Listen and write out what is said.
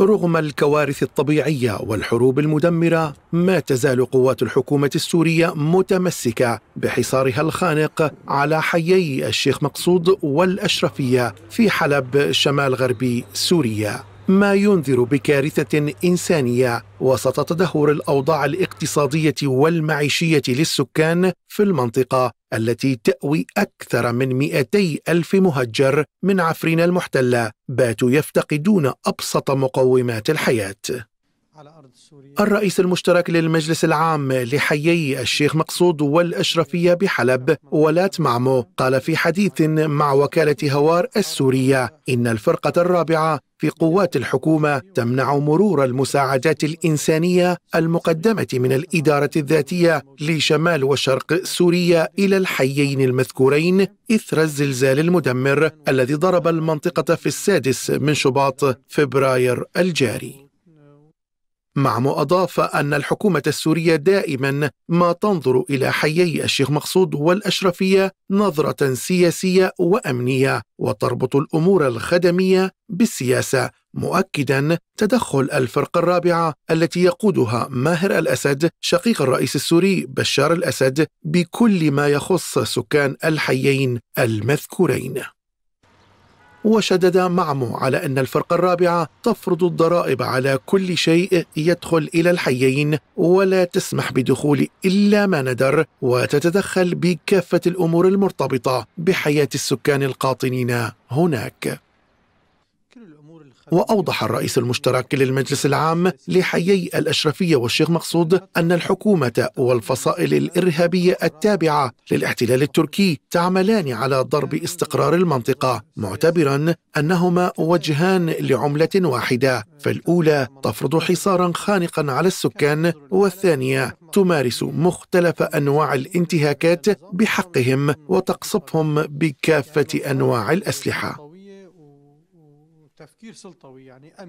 رغم الكوارث الطبيعيه والحروب المدمره ما تزال قوات الحكومه السوريه متمسكه بحصارها الخانق على حيي الشيخ مقصود والاشرفيه في حلب شمال غربي سوريا ما ينذر بكارثه انسانيه وسط تدهور الاوضاع الاقتصاديه والمعيشيه للسكان في المنطقه التي تاوي اكثر من 200 الف مهجر من عفرين المحتله باتوا يفتقدون ابسط مقومات الحياه الرئيس المشترك للمجلس العام لحيي الشيخ مقصود والأشرفية بحلب ولات معمو قال في حديث مع وكالة هوار السورية إن الفرقة الرابعة في قوات الحكومة تمنع مرور المساعدات الإنسانية المقدمة من الإدارة الذاتية لشمال وشرق سوريا إلى الحيين المذكورين إثر الزلزال المدمر الذي ضرب المنطقة في السادس من شباط فبراير الجاري مع مؤضافة أن الحكومة السورية دائما ما تنظر إلى حيي الشيخ مقصود والأشرفية نظرة سياسية وأمنية وتربط الأمور الخدمية بالسياسة مؤكدا تدخل الفرقة الرابعة التي يقودها ماهر الأسد شقيق الرئيس السوري بشار الأسد بكل ما يخص سكان الحيين المذكورين وشدد معمو على أن الفرقة الرابعة تفرض الضرائب على كل شيء يدخل إلى الحيين ولا تسمح بدخول إلا ما ندر وتتدخل بكافة الأمور المرتبطة بحياة السكان القاطنين هناك وأوضح الرئيس المشترك للمجلس العام لحيي الأشرفية والشيخ مقصود أن الحكومة والفصائل الإرهابية التابعة للاحتلال التركي تعملان على ضرب استقرار المنطقة معتبرا أنهما وجهان لعملة واحدة فالأولى تفرض حصارا خانقا على السكان والثانية تمارس مختلف أنواع الانتهاكات بحقهم وتقصفهم بكافة أنواع الأسلحة تفكير سلطوي يعني أمني